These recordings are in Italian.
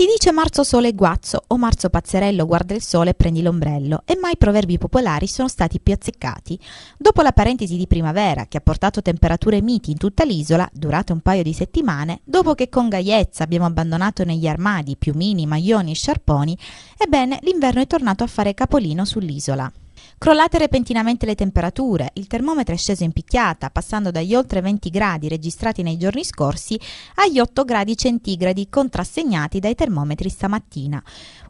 Si dice marzo sole e guazzo o marzo pazzerello guarda il sole e prendi l'ombrello e mai proverbi popolari sono stati più azzeccati. Dopo la parentesi di primavera che ha portato temperature miti in tutta l'isola durate un paio di settimane, dopo che con gaiezza abbiamo abbandonato negli armadi piumini, maglioni e sciarponi, ebbene l'inverno è tornato a fare capolino sull'isola. Crollate repentinamente le temperature, il termometro è sceso in picchiata, passando dagli oltre 20 gradi registrati nei giorni scorsi agli 8 gradi centigradi contrassegnati dai termometri stamattina.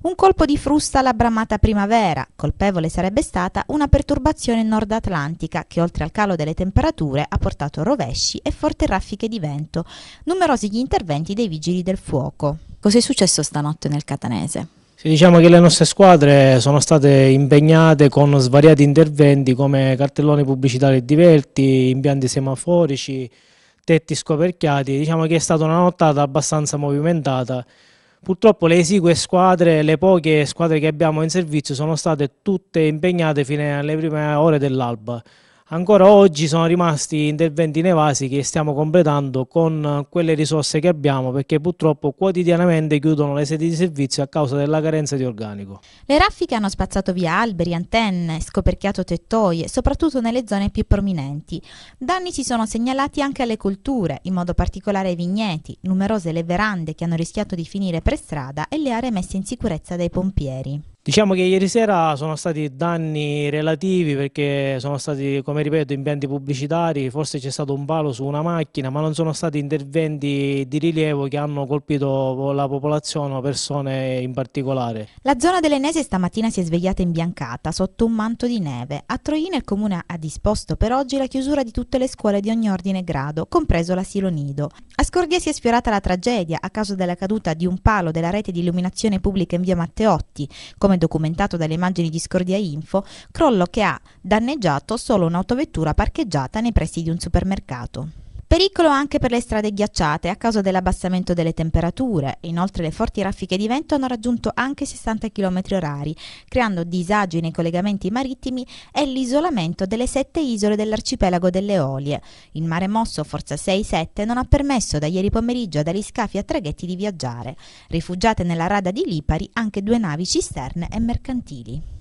Un colpo di frusta alla bramata primavera, colpevole sarebbe stata una perturbazione nord atlantica che oltre al calo delle temperature ha portato rovesci e forti raffiche di vento, numerosi gli interventi dei vigili del fuoco. Cos'è successo stanotte nel Catanese? Sì, diciamo che le nostre squadre sono state impegnate con svariati interventi come cartelloni pubblicitari diverti, impianti semaforici, tetti scoperchiati, diciamo che è stata una nottata abbastanza movimentata. Purtroppo le esigue squadre, le poche squadre che abbiamo in servizio sono state tutte impegnate fino alle prime ore dell'alba ancora oggi sono rimasti interventi nevasi che stiamo completando con quelle risorse che abbiamo perché purtroppo quotidianamente chiudono le sedi di servizio a causa della carenza di organico. Le raffiche hanno spazzato via alberi, antenne, scoperchiato tettoie, soprattutto nelle zone più prominenti. Danni si sono segnalati anche alle colture, in modo particolare ai vigneti, numerose le verande che hanno rischiato di finire per strada e le aree messe in sicurezza dai pompieri. Diciamo che ieri sera sono stati danni relativi perché sono stati, come ripeto, impianti pubblicitari, forse c'è stato un palo su una macchina, ma non sono stati interventi di rilievo che hanno colpito la popolazione o persone in particolare. La zona dell'Enese stamattina si è svegliata imbiancata sotto un manto di neve. A Troina il comune ha disposto per oggi la chiusura di tutte le scuole di ogni ordine e grado, compreso l'asilo nido. A Scordia si è sfiorata la tragedia a causa della caduta di un palo della rete di illuminazione pubblica in via Matteotti. Come come documentato dalle immagini di Scordia Info, crollo che ha danneggiato solo un'autovettura parcheggiata nei pressi di un supermercato. Pericolo anche per le strade ghiacciate a causa dell'abbassamento delle temperature. Inoltre le forti raffiche di vento hanno raggiunto anche 60 km h creando disagi nei collegamenti marittimi e l'isolamento delle sette isole dell'arcipelago delle Olie. Il mare mosso forza 6-7 non ha permesso da ieri pomeriggio ad scafi e a traghetti di viaggiare. Rifugiate nella rada di Lipari anche due navi cisterne e mercantili.